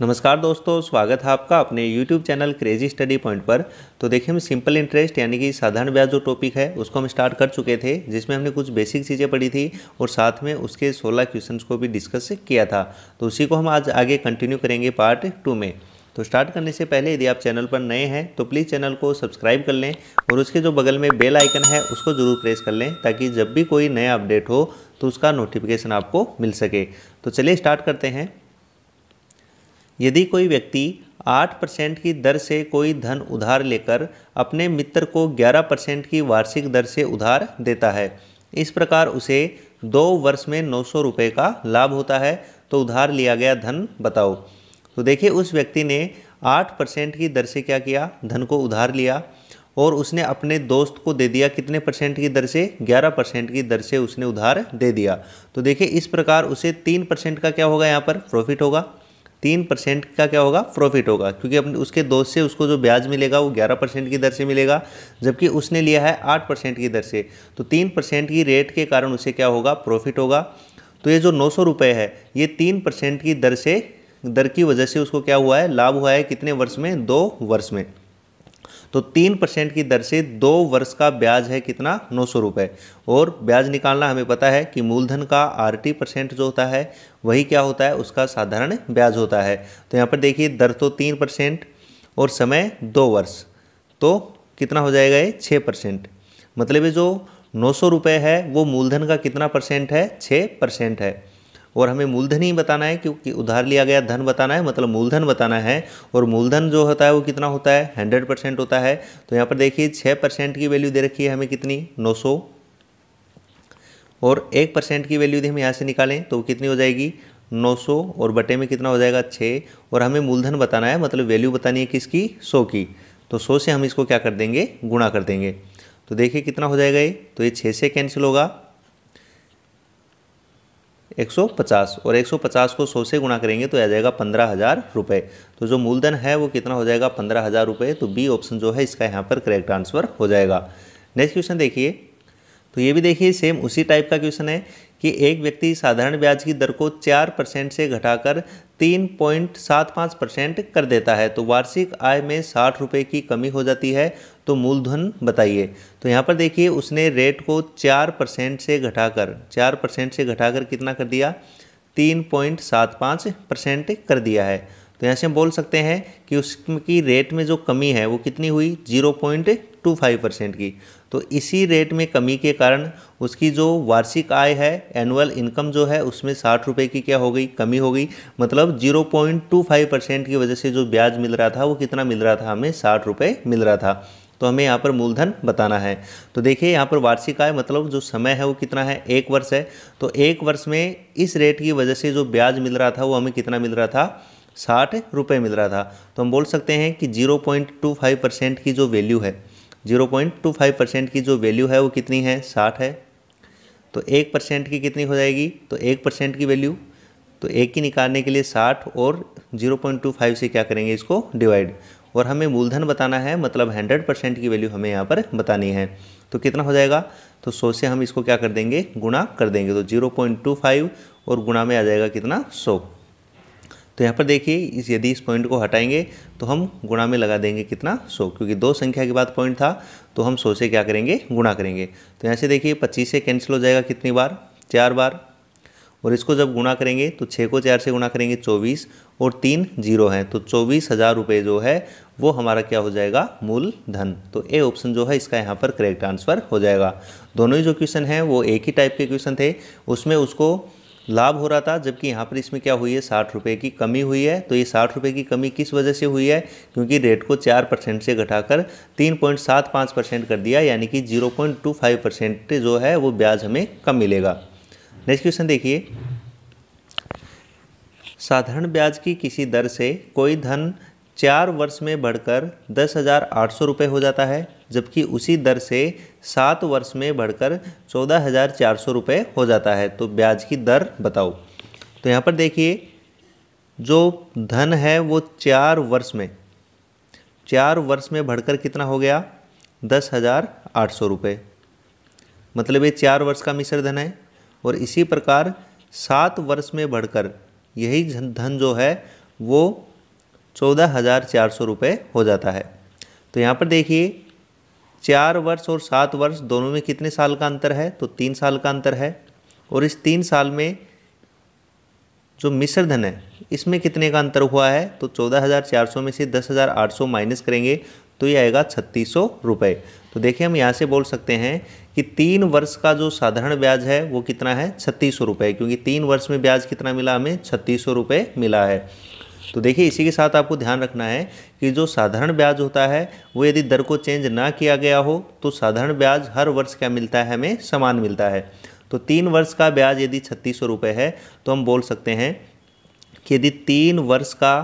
नमस्कार दोस्तों स्वागत है आपका अपने YouTube channel Crazy Study Point पर तो देखिए हम सिंपल इंटरेस्ट यानी कि साधारण ब्याज जो टॉपिक है उसको हम स्टार्ट कर चुके थे जिसमें हमने कुछ बेसिक चीज़ें पढ़ी थी और साथ में उसके 16 क्वेश्चंस को भी डिस्कस किया था तो उसी को हम आज आगे कंटिन्यू करेंगे पार्ट टू में तो स्टार्ट करने से पहले यदि आप चैनल पर नए हैं तो प्लीज़ चैनल को सब्सक्राइब कर लें और उसके जो बगल में बेल आइकन है उसको ज़रूर प्रेस कर लें ताकि जब भी कोई नया अपडेट हो तो उसका नोटिफिकेशन आपको मिल सके तो चलिए स्टार्ट करते हैं यदि कोई व्यक्ति आठ परसेंट की दर से कोई धन उधार लेकर अपने मित्र को ग्यारह परसेंट की वार्षिक दर से उधार देता है इस प्रकार उसे दो वर्ष में नौ सौ रुपये का लाभ होता है तो उधार लिया गया धन बताओ तो देखिए उस व्यक्ति ने आठ परसेंट की दर से क्या किया धन को उधार लिया और उसने अपने दोस्त को दे दिया कितने परसेंट की दर से ग्यारह परसेंट की दर से उसने उधार दे दिया तो देखिए इस प्रकार उसे तीन परसेंट का क्या होगा यहाँ पर प्रॉफिट होगा तीन परसेंट का क्या होगा प्रॉफिट होगा क्योंकि अपने उसके दोस्त से उसको जो ब्याज मिलेगा वो ग्यारह परसेंट की दर से मिलेगा जबकि उसने लिया है आठ परसेंट की दर से तो तीन परसेंट की रेट के कारण उसे क्या होगा प्रॉफिट होगा तो ये जो नौ सौ रुपये है ये तीन परसेंट की दर से दर की वजह से उसको क्या हुआ है लाभ हुआ है कितने वर्ष में दो वर्ष में तो तीन परसेंट की दर से दो वर्ष का ब्याज है कितना नौ सौ रुपये और ब्याज निकालना हमें पता है कि मूलधन का आर टी परसेंट जो होता है वही क्या होता है उसका साधारण ब्याज होता है तो यहाँ पर देखिए दर तो तीन परसेंट और समय दो वर्ष तो कितना हो जाएगा ये छः परसेंट मतलब ये जो नौ सौ रुपये है वो मूलधन का कितना परसेंट है छः परसेंट है और हमें मूलधन ही बताना है क्योंकि उधार लिया गया धन बताना है मतलब मूलधन बताना है और मूलधन जो होता है वो कितना होता है हंड्रेड परसेंट होता है तो यहाँ पर देखिए छः परसेंट की वैल्यू दे रखी है हमें कितनी नौ सौ और एक परसेंट की वैल्यू यदि हम यहाँ से निकालें तो कितनी हो जाएगी 900 और बटे में कितना हो जाएगा छः और हमें मूलधन बताना है मतलब वैल्यू बतानी है किसकी सौ की तो सौ से हम इसको क्या कर देंगे गुणा कर देंगे तो देखिए कितना हो जाएगा ये तो ये छः से कैंसिल होगा 150 और 150 को 100 से गुणा करेंगे तो आ जाएगा पंद्रह हज़ार रुपये तो जो मूलधन है वो कितना हो जाएगा पंद्रह हज़ार रुपये तो बी ऑप्शन जो है इसका यहाँ पर करेक्ट आंसर हो जाएगा नेक्स्ट क्वेश्चन देखिए तो ये भी देखिए सेम उसी टाइप का क्वेश्चन है कि एक व्यक्ति साधारण ब्याज की दर को चार परसेंट से घटाकर तीन पॉइंट सात पाँच परसेंट कर देता है तो वार्षिक आय में साठ रुपये की कमी हो जाती है तो मूलधन बताइए तो यहाँ पर देखिए उसने रेट को चार परसेंट से घटाकर चार परसेंट से घटाकर कितना कर दिया तीन पॉइंट सात पाँच परसेंट कर दिया है तो यहाँ से हम बोल सकते हैं कि उसकी रेट में जो कमी है वो कितनी हुई zero point two five percent की तो इसी रेट में कमी के कारण उसकी जो वार्षिक आय है एनुअल इनकम जो है उसमें साठ रुपये की क्या हो गई कमी हो गई मतलब zero point two five percent की वजह से जो ब्याज मिल रहा था वो कितना मिल रहा था हमें साठ रुपये मिल रहा था तो हमें यहाँ पर मूलधन बताना है तो देखिए यहाँ पर वार्षिक आय मतलब जो समय है वो कितना है एक वर्ष है तो एक वर्ष में इस रेट की वजह से जो ब्याज मिल रहा था वो हमें कितना मिल रहा था साठ रुपये मिल रहा था तो हम बोल सकते हैं कि zero point two five percent की जो वैल्यू है zero point two five percent की जो वैल्यू है वो कितनी है साठ है तो एक परसेंट की कितनी हो जाएगी तो एक परसेंट की वैल्यू तो एक की निकालने के लिए साठ और जीरो पॉइंट टू फाइव से क्या करेंगे इसको डिवाइड और हमें मूलधन बताना है मतलब हंड्रेड परसेंट की वैल्यू हमें यहाँ पर बतानी है तो कितना हो जाएगा तो सौ से हम इसको क्या कर देंगे गुणा कर देंगे तो जीरो पॉइंट टू फाइव और गुणा में आ जाएगा कितना सौ तो यहाँ पर देखिए इस यदि इस पॉइंट को हटाएंगे तो हम गुणा में लगा देंगे कितना सौ क्योंकि दो संख्या के बाद पॉइंट था तो हम सौ से क्या करेंगे गुणा करेंगे तो यहाँ से देखिए पच्चीस से कैंसिल हो जाएगा कितनी बार चार बार और इसको जब गुणा करेंगे तो छः को चार से गुणा करेंगे चौबीस और तीन जीरो हैं तो चौबीस हज़ार रुपये जो है वो हमारा क्या हो जाएगा मूल धन तो ए ऑप्शन जो है इसका यहाँ पर करेक्ट आंसर हो जाएगा दोनों ही जो क्वेश्चन हैं वो एक ही टाइप के क्वेश्चन थे उसमें उसको लाभ हो रहा था जबकि यहाँ पर इसमें क्या हुई है साठ रुपये की कमी हुई है तो ये साठ रुपये की कमी किस वजह से हुई है क्योंकि रेट को चार परसेंट से घटाकर तीन पॉइंट सात पाँच परसेंट कर दिया यानी कि zero point two five percent जो है वो ब्याज हमें कम मिलेगा नेक्स्ट क्वेश्चन देखिए साधारण ब्याज की किसी दर से कोई धन चार वर्ष में बढ़कर दस हज़ार आठ सौ रुपये हो जाता है जबकि उसी दर से सात वर्ष में बढ़कर चौदह हज़ार चार सौ रुपये हो जाता है तो ब्याज की दर बताओ तो यहाँ पर देखिए जो धन है वो चार वर्ष में चार वर्ष में बढ़कर कितना हो गया दस हज़ार आठ सौ रुपये मतलब ये चार वर्ष का मिश्र धन है और इसी प्रकार सात वर्ष में बढ़कर यही धन जो है वो चौदह हज़ार चार सौ रुपये हो जाता है तो यहाँ पर देखिए चार वर्ष और सात वर्ष दोनों में कितने साल का अंतर है तो तीन साल का अंतर है और इस तीन साल में जो मिश्र धन है इसमें कितने का अंतर हुआ है तो चौदह हज़ार चार सौ में से दस हज़ार आठ सौ माइनस करेंगे तो ये आएगा छत्तीस सौ रुपये तो देखिए हम यहाँ से बोल सकते हैं कि तीन वर्ष का जो साधारण ब्याज है वो कितना है छत्तीस सौ रुपये क्योंकि तीन वर्ष में ब्याज कितना मिला हमें छत्तीस सौ रुपये मिला है तो देखिए इसी के साथ आपको ध्यान रखना है कि जो साधारण ब्याज होता है वो यदि दर को चेंज ना किया गया हो तो साधारण ब्याज हर वर्ष क्या मिलता है हमें समान मिलता है तो तीन वर्ष का ब्याज यदि छत्तीस सौ रुपये है तो हम बोल सकते हैं कि यदि तीन वर्ष का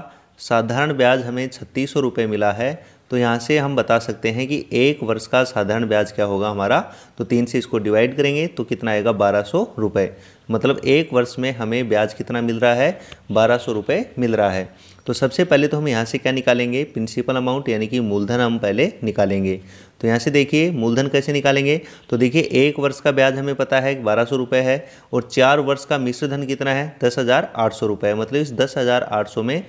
साधारण ब्याज हमें छत्तीस सौ रुपये मिला है तो यहाँ से हम बता सकते हैं कि एक वर्ष का साधारण ब्याज क्या होगा हमारा तो तीन से इसको डिवाइड करेंगे तो कितना आएगा बारह सौ रुपये मतलब एक वर्ष में हमें ब्याज कितना मिल रहा है बारह सौ रुपये मिल रहा है तो सबसे पहले तो हम यहाँ से क्या निकालेंगे प्रिंसिपल अमाउंट यानी कि मूलधन हम पहले निकालेंगे तो यहाँ से देखिए मूलधन कैसे निकालेंगे तो देखिए एक वर्ष का ब्याज हमें पता है बारह सौ रुपये है और चार वर्ष का मिश्र धन कितना है दस हज़ार आठ सौ रुपये मतलब इस दस हज़ार आठ सौ में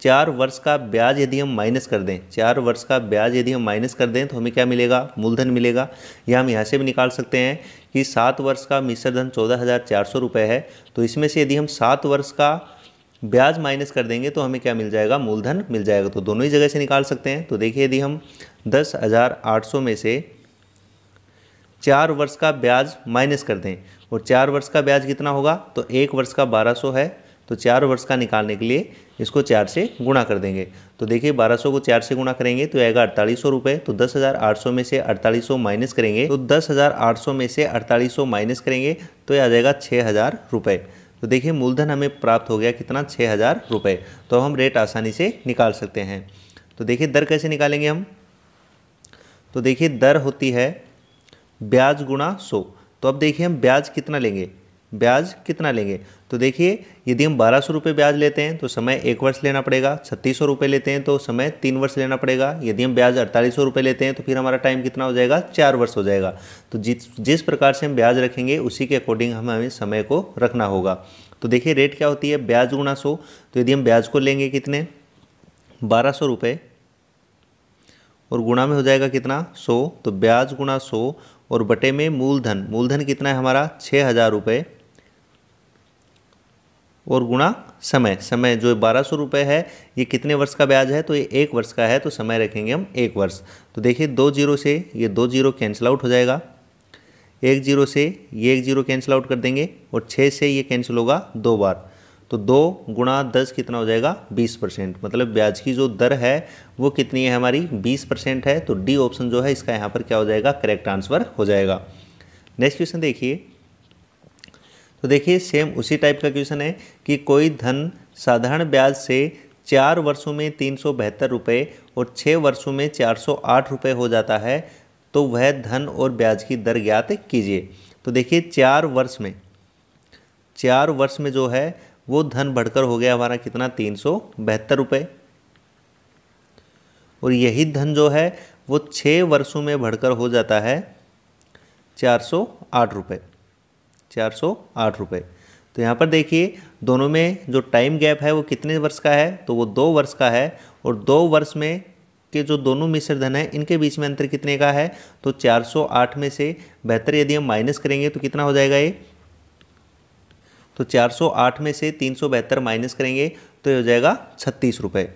चार वर्ष का ब्याज यदि हम माइनस कर दें चार वर्ष का ब्याज यदि हम माइनस कर दें तो हमें क्या मिलेगा मूलधन मिलेगा या हम यहाँ से भी निकाल सकते हैं कि सात वर्ष का मिश्र धन चौदह हज़ार चार सौ रुपये है तो इसमें से यदि हम सात वर्ष का ब्याज माइनस कर देंगे तो हमें क्या मिल जाएगा मूलधन मिल जाएगा तो दोनों ही जगह से निकाल सकते हैं तो देखिए यदि हम दस हज़ार आठ सौ में से चार वर्ष का ब्याज माइनस कर दें और चार वर्ष का ब्याज कितना होगा तो एक वर्ष का बारह सौ है तो चार वर्ष का निकालने के लिए इसको चार से गुणा कर देंगे तो देखिए 1200 को चार से गुणा करेंगे तो आएगा अड़तालीस सौ रुपये तो 10,800 में से 4800 माइनस करेंगे तो 10,800 में से 4800 माइनस करेंगे तो ये आ जाएगा छः हज़ार रुपये तो देखिए मूलधन हमें प्राप्त हो गया कितना छः हज़ार रुपये तो हम रेट आसानी से निकाल सकते हैं तो देखिए दर कैसे निकालेंगे हम तो देखिए दर होती है ब्याज गुणा सौ तो अब देखिए हम ब्याज कितना लेंगे ब्याज कितना लेंगे तो देखिए यदि हम बारह सौ रुपये ब्याज लेते हैं तो समय एक वर्ष लेना पड़ेगा छत्तीस सौ रुपये लेते हैं तो समय तीन वर्ष लेना पड़ेगा यदि हम ब्याज अड़तालीस सौ रुपये लेते हैं तो फिर हमारा टाइम कितना हो जाएगा चार वर्ष हो जाएगा तो जिस जिस प्रकार से हम ब्याज रखेंगे उसी के अकॉर्डिंग हमें हमें समय को रखना होगा तो देखिए रेट क्या होती है ब्याज गुणा सौ तो यदि हम ब्याज को लेंगे कितने बारह सौ रुपये और गुणा में हो जाएगा कितना सौ तो ब्याज गुणा सौ और बटे में मूलधन मूलधन कितना है हमारा छः हज़ार रुपये और गुणा समय समय जो बारह सौ रुपये है ये कितने वर्ष का ब्याज है तो ये एक वर्ष का है तो समय रखेंगे हम एक वर्ष तो देखिए दो जीरो से ये दो जीरो कैंसिल आउट हो जाएगा एक जीरो से ये एक जीरो कैंसिल आउट कर देंगे और छः से ये कैंसिल होगा दो बार तो दो गुणा दस कितना हो जाएगा बीस परसेंट मतलब ब्याज की जो दर है वो कितनी है हमारी बीस परसेंट है तो डी ऑप्शन जो है इसका यहाँ पर क्या हो जाएगा करेक्ट आंसर हो जाएगा नेक्स्ट क्वेश्चन देखिए तो देखिए सेम उसी टाइप का क्वेश्चन है कि कोई धन साधारण ब्याज से चार वर्षों में तीन सौ बहत्तर रुपये और छः वर्षों में चार सौ आठ रुपये हो जाता है तो वह धन और ब्याज की दर ज्ञात कीजिए तो देखिए चार वर्ष में चार वर्ष में जो है वो धन बढ़कर हो गया हमारा कितना तीन सौ बहत्तर रुपये और यही धन जो है वो छः वर्षों में बढ़कर हो जाता है चार सौ आठ रुपये चार सौ आठ रुपये तो यहाँ पर देखिए दोनों में जो टाइम गैप है वो कितने वर्ष का है तो वो दो वर्ष का है और दो वर्ष में के जो दोनों मिश्र धन है इनके बीच में अंतर कितने का है तो 408 में से बेहतर यदि हम माइनस करेंगे तो कितना हो जाएगा ये तो 408 में से तीन माइनस करेंगे तो ये हो जाएगा छत्तीस रुपये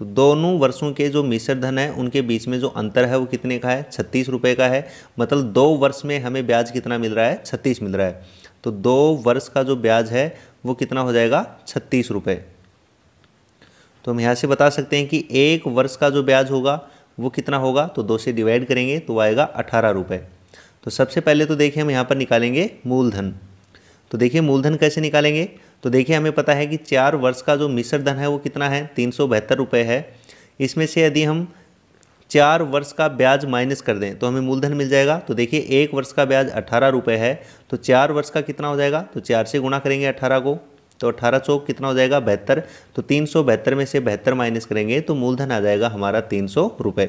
तो दोनों वर्षों के जो मिश्र धन है उनके बीच में जो अंतर है वो कितने का है छत्तीस रुपये का है मतलब दो वर्ष में हमें ब्याज कितना मिल रहा है छत्तीस मिल रहा है तो दो वर्ष का जो ब्याज है वो कितना हो जाएगा छत्तीस रुपये तो हम यहाँ से बता सकते हैं कि एक वर्ष का जो ब्याज होगा वो कितना होगा तो दो से डिवाइड करेंगे तो आएगा अठारह रुपये तो सबसे पहले तो देखिए हम यहाँ पर निकालेंगे मूलधन तो देखिए मूलधन कैसे निकालेंगे तो देखिए हमें पता है कि चार वर्ष का जो मिश्र धन है वो कितना है तीन सौ बहत्तर रुपये है इसमें से यदि हम चार वर्ष का ब्याज माइनस कर दें तो हमें मूलधन मिल जाएगा तो देखिए एक वर्ष का ब्याज अठारह रुपये है तो चार वर्ष का कितना हो जाएगा तो चार से गुणा करेंगे अठारह को तो अठारह सौ कितना हो जाएगा बहत्तर तो तीन सौ बहत्तर में से बहत्तर माइनस करेंगे तो मूलधन आ जाएगा हमारा तीन सौ रुपये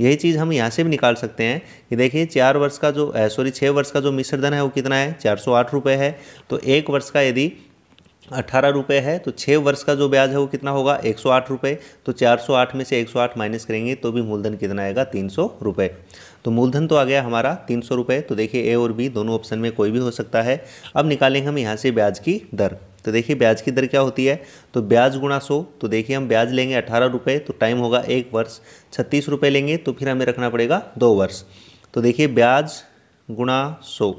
यही चीज़ हम यहाँ से भी निकाल सकते हैं कि देखिए चार वर्ष का जो सॉरी छः वर्ष का जो मिश्रधन है वो कितना है चार सौ आठ रुपये है तो एक वर्ष का यदि अट्ठारह रुपये है तो छः वर्ष का जो ब्याज है वो कितना होगा एक सौ आठ रुपये तो चार सौ आठ में से एक सौ आठ माइनस करेंगे तो भी मूलधन कितना आएगा तीन सौ रुपये तो मूलधन तो आ गया हमारा तीन सौ रुपये तो देखिए ए और बी दोनों ऑप्शन में कोई भी हो सकता है अब निकालेंगे हम यहाँ से ब्याज की दर तो देखिए ब्याज की दर क्या होती है तो ब्याज गुणा सौ तो देखिए हम ब्याज लेंगे अठारह रुपये तो टाइम होगा एक वर्ष छत्तीस रुपये लेंगे तो फिर हमें रखना पड़ेगा दो वर्ष तो देखिए ब्याज गुणा सौ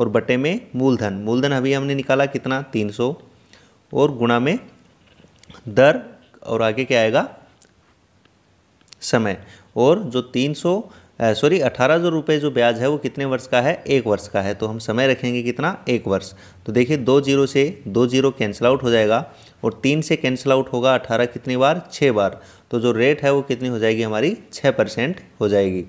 और बटे में मूलधन मूलधन अभी हमने निकाला कितना तीन सौ और गुणा में दर और आगे क्या आएगा समय और जो तीन सौ सॉरी अठारह सौ रुपये जो ब्याज है वो कितने वर्ष का है एक वर्ष का है तो हम समय रखेंगे कितना एक वर्ष तो देखिए दो जीरो से दो जीरो कैंसिल आउट हो जाएगा और तीन से कैंसिल आउट होगा अठारह कितनी बार छः बार तो जो रेट है वो कितनी हो जाएगी हमारी छः परसेंट हो जाएगी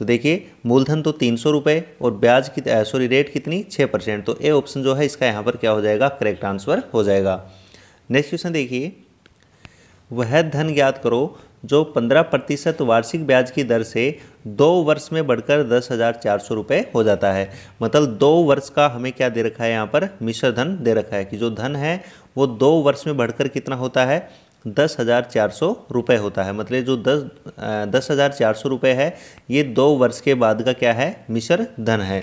तो देखिए मूलधन तो तीन सौ रुपये और ब्याज की सॉरी रेट कितनी छः परसेंट तो ए ऑप्शन जो है इसका यहाँ पर क्या हो जाएगा करेक्ट आंसर हो जाएगा नेक्स्ट क्वेश्चन देखिए वह धन ज्ञात करो जो पंद्रह प्रतिशत वार्षिक ब्याज की दर से दो वर्ष में बढ़कर दस हज़ार चार सौ रुपये हो जाता है मतलब दो वर्ष का हमें क्या दे रखा है यहाँ पर मिश्र धन दे रखा है कि जो धन है वो दो वर्ष में बढ़कर कितना होता है दस हज़ार चार सौ रुपये होता है मतलब जो दस दस हज़ार चार सौ रुपये है ये दो वर्ष के बाद का क्या है मिश्र धन है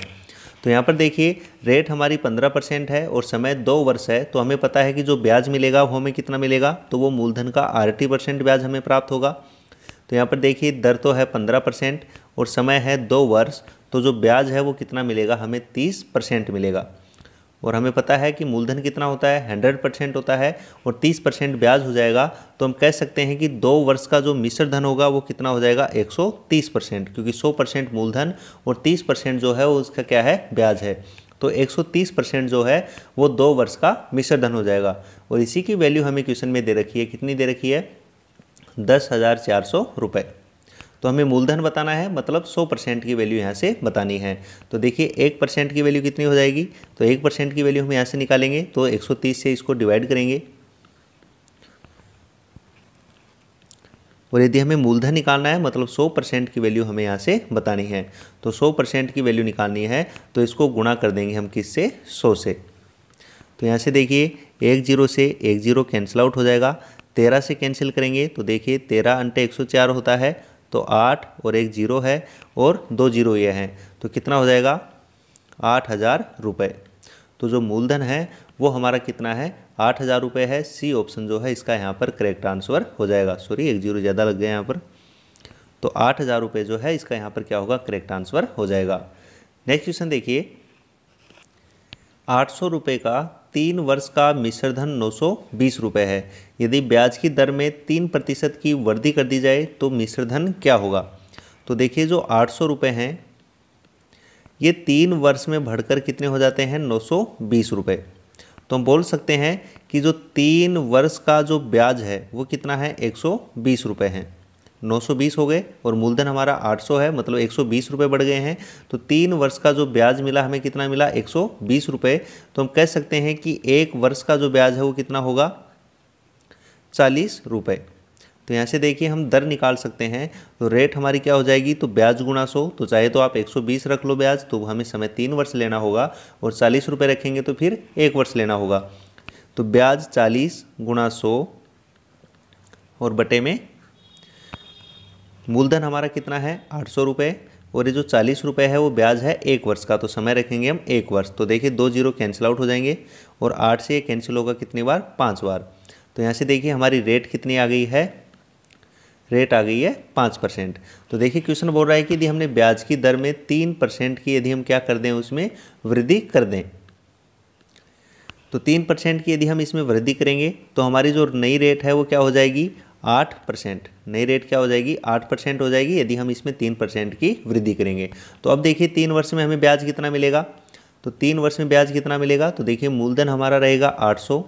तो यहाँ पर देखिए रेट हमारी पंद्रह परसेंट है और समय दो वर्ष है तो हमें पता है कि जो ब्याज मिलेगा वो हमें कितना मिलेगा तो वो मूलधन का आरटी परसेंट ब्याज हमें प्राप्त होगा तो यहाँ पर देखिए दर तो है पंद्रह परसेंट और समय है दो वर्ष तो जो ब्याज है वो कितना मिलेगा हमें तीस परसेंट मिलेगा और हमें पता है कि मूलधन कितना होता है हंड्रेड परसेंट होता है और तीस परसेंट ब्याज हो जाएगा तो हम कह सकते हैं कि दो वर्ष का जो मिश्र धन होगा वो कितना हो जाएगा एक सौ तीस परसेंट क्योंकि सौ परसेंट मूलधन और तीस परसेंट जो है वो उसका क्या है ब्याज है तो 130 परसेंट जो है वो दो वर्ष का मिश्र धन हो जाएगा और इसी की वैल्यू हमें क्वेश्चन में दे रखी है कितनी दे रखी है दस हज़ार चार सौ रुपये तो हमें मूलधन बताना है मतलब सौ परसेंट की वैल्यू यहाँ से बतानी है तो देखिए एक परसेंट की वैल्यू कितनी हो जाएगी तो एक परसेंट की वैल्यू हम यहाँ से निकालेंगे तो एक सौ तीस से इसको डिवाइड करेंगे और यदि हमें मूलधन निकालना है मतलब 100 परसेंट की वैल्यू हमें यहाँ से बतानी है तो सौ परसेंट की वैल्यू निकालनी है तो इसको गुणा कर देंगे हम किस से सौ से तो यहाँ से देखिए एक जीरो से एक जीरो कैंसिल आउट हो जाएगा तेरह से कैंसिल करेंगे तो देखिए तेरह अंटे एक सौ चार होता है तो आठ और एक जीरो है और दो जीरो ये हैं तो कितना हो जाएगा आठ हज़ार रुपये तो जो मूलधन है वो हमारा कितना है आठ हज़ार रुपये है सी ऑप्शन जो है इसका यहाँ पर करेक्ट आंसर हो जाएगा सॉरी एक जीरो ज़्यादा लग गया यहाँ पर तो आठ हज़ार रुपये जो है इसका यहाँ पर क्या होगा करेक्ट आंसर हो जाएगा नेक्स्ट क्वेश्चन देखिए आठ सौ रुपये का तीन वर्ष का मिश्रधन नौ सौ बीस रुपये है यदि ब्याज की दर में तीन प्रतिशत की वृद्धि कर दी जाए तो मिश्रधन क्या होगा तो देखिए जो आठ सौ रुपये हैं ये तीन वर्ष में बढ़कर कितने हो जाते हैं नौ सौ बीस रुपये तो हम बोल सकते हैं कि जो तीन वर्ष का जो ब्याज है वो कितना है एक सौ बीस रुपये हैं 920 हो गए और मूलधन हमारा 800 है मतलब एक सौ बढ़ गए हैं तो तीन वर्ष का जो ब्याज मिला हमें कितना मिला एक सौ तो हम कह सकते हैं कि एक वर्ष का जो ब्याज है वो कितना होगा चालीस रुपये तो यहाँ से देखिए हम दर निकाल सकते हैं तो रेट हमारी क्या हो जाएगी तो ब्याज गुणा सौ तो चाहे तो आप 120 रख लो ब्याज तो हमें समय तीन वर्ष लेना होगा और चालीस रुपये रखेंगे तो फिर एक वर्ष लेना होगा तो ब्याज चालीस गुणा सो और बटे में मूलधन हमारा कितना है आठ सौ रुपये और ये जो चालीस रुपये है वो ब्याज है एक वर्ष का तो समय रखेंगे हम एक वर्ष तो देखिए दो जीरो कैंसिल आउट हो जाएंगे और आठ से ये कैंसिल होगा कितनी बार पाँच बार तो यहाँ से देखिए हमारी रेट कितनी आ गई है रेट आ गई है पाँच परसेंट तो देखिए क्वेश्चन बोल रहा है कि यदि हमने ब्याज की दर में तीन परसेंट की यदि हम क्या कर दें उसमें वृद्धि कर दें तो तीन परसेंट की यदि हम इसमें वृद्धि करेंगे तो हमारी जो नई रेट है वो क्या हो जाएगी आठ परसेंट नई रेट क्या हो जाएगी आठ परसेंट हो जाएगी यदि हम इसमें तीन परसेंट की वृद्धि करेंगे तो अब देखिए तीन वर्ष में हमें ब्याज कितना मिलेगा तो तीन वर्ष में ब्याज कितना मिलेगा तो देखिए मूलधन हमारा रहेगा आठ सौ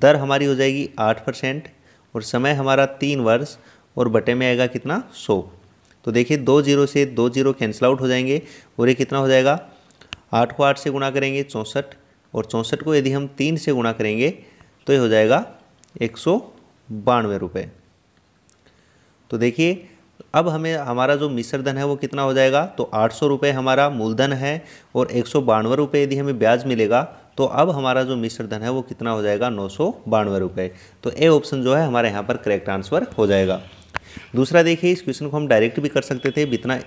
दर हमारी हो जाएगी आठ परसेंट और समय हमारा तीन वर्ष और बटे में आएगा कितना सौ तो देखिए दो जीरो से दो जीरो कैंसिल आउट हो जाएंगे और ये कितना हो जाएगा आठ को आठ से गुणा करेंगे चौंसठ और चौंसठ को यदि हम तीन से गुणा करेंगे तो ये हो जाएगा एक सौ बानवे रुपये तो देखिए अब हमें हमारा जो मिश्रधन है वो कितना हो जाएगा तो आठ सौ रुपये हमारा मूलधन है और एक सौ बानवे रुपये यदि हमें ब्याज मिलेगा तो अब हमारा जो मिश्रधन है वो कितना हो जाएगा नौ सौ बानवे रुपये तो ए ऑप्शन जो है हमारे यहाँ पर करेक्ट आंसर हो जाएगा दूसरा देखिए इस क्वेश्चन को हम डायरेक्ट भी कर सकते थे इतना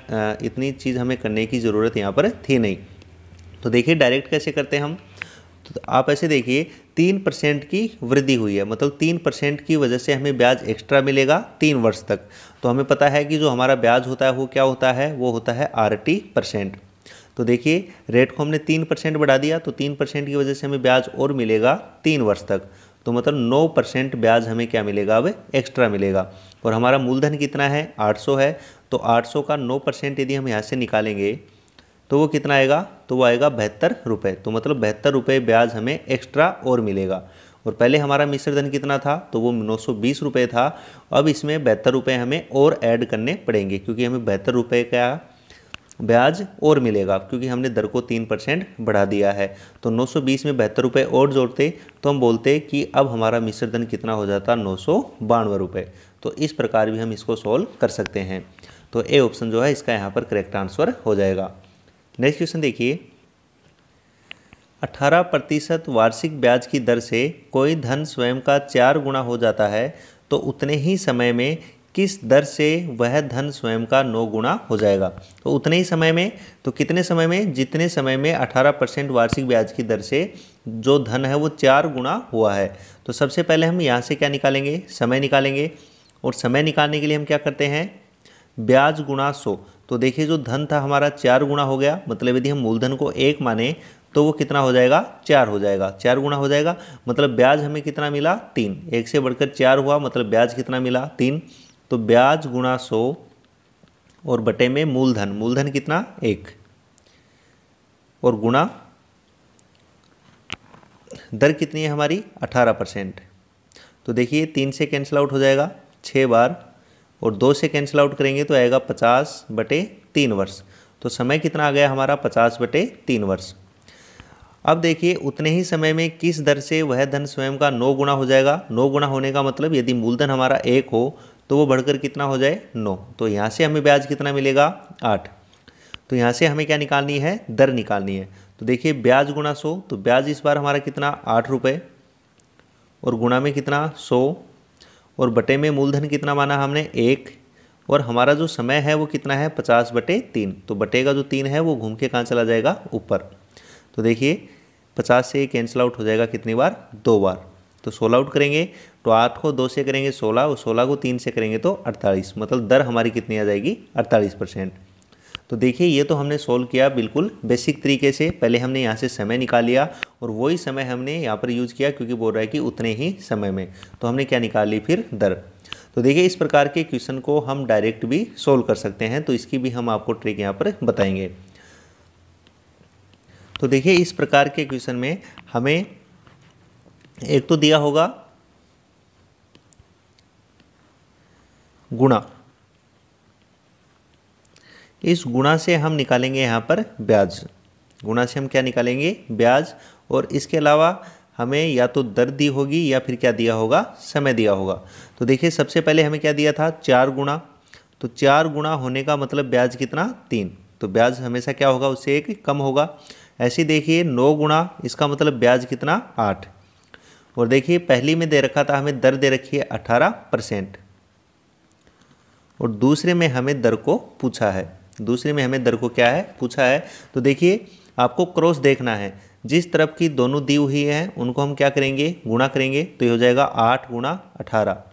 इतनी चीज़ हमें करने की ज़रूरत यहाँ पर थी नहीं तो देखिए डायरेक्ट कैसे करते हैं हम तो आप ऐसे देखिए तीन परसेंट की वृद्धि हुई है मतलब तीन परसेंट की वजह से हमें ब्याज एक्स्ट्रा मिलेगा तीन वर्ष तक तो हमें पता है कि जो हमारा ब्याज होता है वो क्या होता है वो होता है आर परसेंट तो देखिए रेट को हमने तीन परसेंट बढ़ा दिया तो तीन परसेंट की वजह से हमें ब्याज और मिलेगा तीन वर्ष तक तो मतलब नौ परसेंट ब्याज हमें क्या मिलेगा अब एक्स्ट्रा मिलेगा और हमारा मूलधन कितना है आठ सौ है तो आठ सौ का नौ परसेंट यदि हम यहाँ से निकालेंगे तो वो कितना आएगा तो वो आएगा बहत्तर रुपये तो मतलब बहत्तर रुपये ब्याज हमें एक्स्ट्रा और मिलेगा और पहले हमारा मिश्र धन कितना था तो वो नौ सौ बीस रुपये था अब इसमें बहत्तर रुपये हमें और ऐड करने पड़ेंगे क्योंकि हमें बहत्तर रुपये का ब्याज और मिलेगा क्योंकि हमने दर को तीन परसेंट बढ़ा दिया है तो 920 में बहत्तर रुपये और जोड़ते तो हम बोलते कि अब हमारा मिश्र धन कितना हो जाता नौ सौ बानवे रुपये तो इस प्रकार भी हम इसको सॉल्व कर सकते हैं तो ए ऑप्शन जो है इसका यहाँ पर करेक्ट आंसर हो जाएगा नेक्स्ट क्वेश्चन देखिए अठारह प्रतिशत वार्षिक ब्याज की दर से कोई धन स्वयं का चार गुना हो जाता है तो उतने ही समय में किस दर से वह धन स्वयं का नौ गुना हो जाएगा तो उतने ही समय में तो कितने समय में जितने समय में अठारह परसेंट वार्षिक ब्याज की दर से जो धन है वो चार गुना हुआ है तो सबसे पहले हम यहाँ से क्या निकालेंगे समय निकालेंगे और समय निकालने के लिए हम क्या करते हैं ब्याज गुणा सौ तो देखिए जो धन था हमारा चार गुणा हो गया मतलब यदि हम मूलधन को एक माने तो वो कितना हो जाएगा चार हो जाएगा चार गुना हो जाएगा मतलब ब्याज हमें कितना मिला तीन एक से बढ़कर चार हुआ मतलब ब्याज कितना मिला तीन तो ब्याज गुणा सौ और बटे में मूलधन मूलधन कितना एक और गुणा दर कितनी है हमारी अठारह परसेंट तो देखिए तीन से कैंसिल आउट हो जाएगा छः बार और दो से कैंसिल आउट करेंगे तो आएगा पचास बटे तीन वर्ष तो समय कितना आ गया हमारा पचास बटे तीन वर्ष अब देखिए उतने ही समय में किस दर से वह धन स्वयं का नौ गुना हो जाएगा नौ गुना होने का मतलब यदि मूलधन हमारा एक हो तो वो बढ़कर कितना हो जाए नौ तो यहाँ से हमें ब्याज कितना मिलेगा आठ तो यहाँ से हमें क्या निकालनी है दर निकालनी है तो देखिए ब्याज गुणा सौ तो ब्याज इस बार हमारा कितना आठ रुपये और गुणा में कितना सौ और बटे में मूलधन कितना माना हमने एक और हमारा जो समय है वो कितना है पचास बटे तीन तो बटे का जो तीन है वो घूम के कहाँ चला जाएगा ऊपर तो देखिए पचास से कैंसिल आउट हो जाएगा कितनी बार दो बार तो सोलह आउट करेंगे तो आठ को दो से करेंगे सोलह और सोलह को तीन से करेंगे तो अड़तालीस मतलब दर हमारी कितनी आ जाएगी अड़तालीस परसेंट तो देखिए ये तो हमने सोल्व किया बिल्कुल बेसिक तरीके से पहले हमने यहाँ से समय निकाल लिया और वही समय हमने यहाँ पर यूज़ किया क्योंकि बोल रहा है कि उतने ही समय में तो हमने क्या निकाल ली फिर दर तो देखिए इस प्रकार के क्वेश्चन को हम डायरेक्ट भी सोल्व कर सकते हैं तो इसकी भी हम आपको ट्रिक यहाँ पर बताएंगे तो देखिए इस प्रकार के क्वेश्चन में हमें एक तो दिया होगा गुणा इस गुणा से हम निकालेंगे यहाँ पर ब्याज गुणा से हम क्या निकालेंगे ब्याज और इसके अलावा हमें या तो दर दी होगी या फिर क्या दिया होगा समय दिया होगा तो देखिए सबसे पहले हमें क्या दिया था चार गुणा तो चार गुणा होने का मतलब ब्याज कितना तीन तो ब्याज हमेशा क्या होगा उससे एक कम होगा ऐसे देखिए नौ गुणा इसका मतलब ब्याज कितना आठ और देखिए पहली में दे रखा था हमें दर दे रखी है अठारह परसेंट और दूसरे में हमें दर को पूछा है दूसरी में हमें दर को क्या है पूछा है तो देखिए आपको क्रॉस देखना है जिस तरफ की दोनों दी हुई हैं उनको हम क्या करेंगे गुणा करेंगे तो ये हो जाएगा आठ गुणा अठारह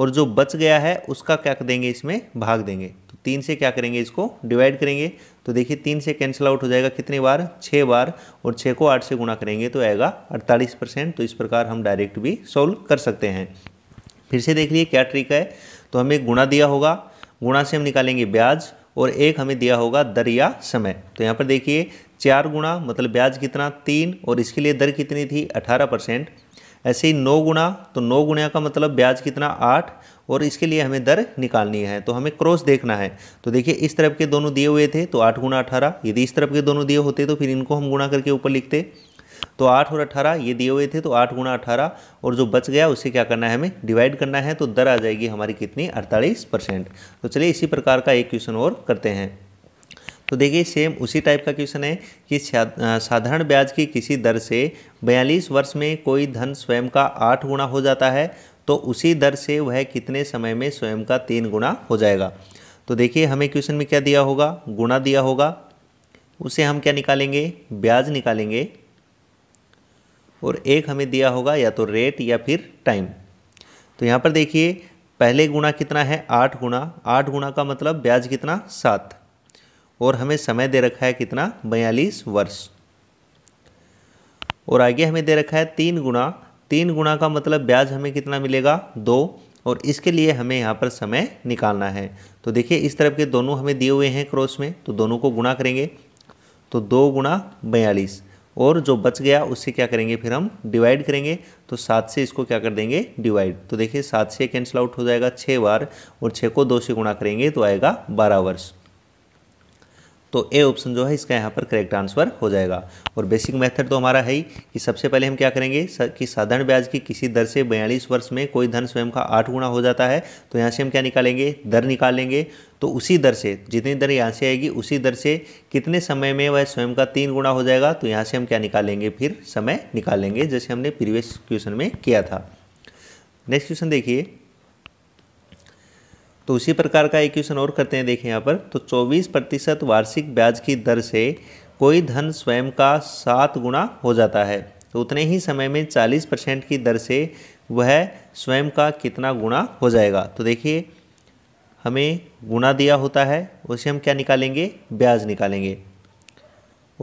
और जो बच गया है उसका क्या देंगे इसमें भाग देंगे तो तीन से क्या करेंगे इसको डिवाइड करेंगे तो देखिए तीन से कैंसिल आउट हो जाएगा कितनी बार छः बार और छः को आठ से गुणा करेंगे तो आएगा अड़तालीस परसेंट तो इस प्रकार हम डायरेक्ट भी सॉल्व कर सकते हैं फिर से देख लिए क्या ट्रिक है तो हमें गुणा दिया होगा गुणा से हम निकालेंगे ब्याज और एक हमें दिया होगा दर या समय तो यहाँ पर देखिए चार गुणा मतलब ब्याज कितना तीन और इसके लिए दर कितनी थी अठारह परसेंट ऐसे ही नौ गुणा तो नौ गुणा का मतलब ब्याज कितना आठ और इसके लिए हमें दर निकालनी है तो हमें क्रॉस देखना है तो देखिए इस तरफ के दोनों दिए हुए थे तो आठ गुणा अठारह यदि इस तरफ के दोनों दिए होते तो फिर इनको हम गुणा करके ऊपर लिखते तो आठ और अठारह ये दिए हुए थे तो आठ गुणा अठारह और जो बच गया उसे क्या करना है हमें डिवाइड करना है तो दर आ जाएगी हमारी कितनी अड़तालीस परसेंट तो चलिए इसी प्रकार का एक क्वेश्चन और करते हैं तो देखिए सेम उसी टाइप का क्वेश्चन है कि साधारण ब्याज की किसी दर से बयालीस वर्ष में कोई धन स्वयं का आठ गुणा हो जाता है तो उसी दर से वह कितने समय में स्वयं का तीन गुणा हो जाएगा तो देखिए हमें क्वेश्चन में क्या दिया होगा गुणा दिया होगा उसे हम क्या निकालेंगे ब्याज निकालेंगे और एक हमें दिया होगा या तो रेट या फिर टाइम तो यहाँ पर देखिए पहले गुणा कितना है आठ गुणा आठ गुणा का मतलब ब्याज कितना सात और हमें समय दे रखा है कितना बयालीस वर्ष और आगे हमें दे रखा है तीन गुणा तीन गुणा का मतलब ब्याज हमें कितना मिलेगा दो और इसके लिए हमें यहाँ पर समय निकालना है तो देखिए इस तरफ के दोनों हमें दिए हुए हैं क्रॉस में तो दोनों को गुणा करेंगे तो दो गुणा बयालीस और जो बच गया उससे क्या करेंगे फिर हम डिवाइड करेंगे तो सात से इसको क्या कर देंगे डिवाइड तो देखिए सात से कैंसिल आउट हो जाएगा छः बार और छः को दो से गुणा करेंगे तो आएगा बारह वर्ष तो ए ऑप्शन जो है इसका यहाँ पर करेक्ट आंसर हो जाएगा और बेसिक मेथड तो हमारा है ही कि सबसे पहले हम क्या करेंगे कि साधारण ब्याज की किसी दर से बयालीस वर्ष में कोई धन स्वयं का आठ गुणा हो जाता है तो यहाँ से हम क्या निकालेंगे दर निकालेंगे तो उसी दर से जितनी दर यहाँ से आएगी उसी दर से कितने समय में वह स्वयं का तीन गुणा हो जाएगा तो यहाँ से हम क्या निकालेंगे फिर समय निकालेंगे जैसे हमने प्रीवियस क्वेश्चन में किया था नेक्स्ट क्वेश्चन देखिए तो उसी प्रकार का एक क्वेश्चन और करते हैं देखें यहाँ पर तो चौबीस प्रतिशत वार्षिक ब्याज की दर से कोई धन स्वयं का सात गुना हो जाता है तो उतने ही समय में चालीस परसेंट की दर से वह स्वयं का कितना गुना हो जाएगा तो देखिए हमें गुना दिया होता है उसे हम क्या निकालेंगे ब्याज निकालेंगे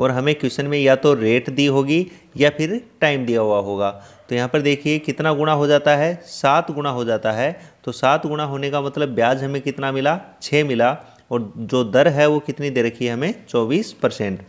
और हमें क्वेश्चन में या तो रेट दी होगी या फिर टाइम दिया हुआ होगा तो यहाँ पर देखिए कितना गुणा हो जाता है सात गुणा हो जाता है तो सात गुणा होने का मतलब ब्याज हमें कितना मिला छः मिला और जो दर है वो कितनी दे रखी है हमें चौबीस परसेंट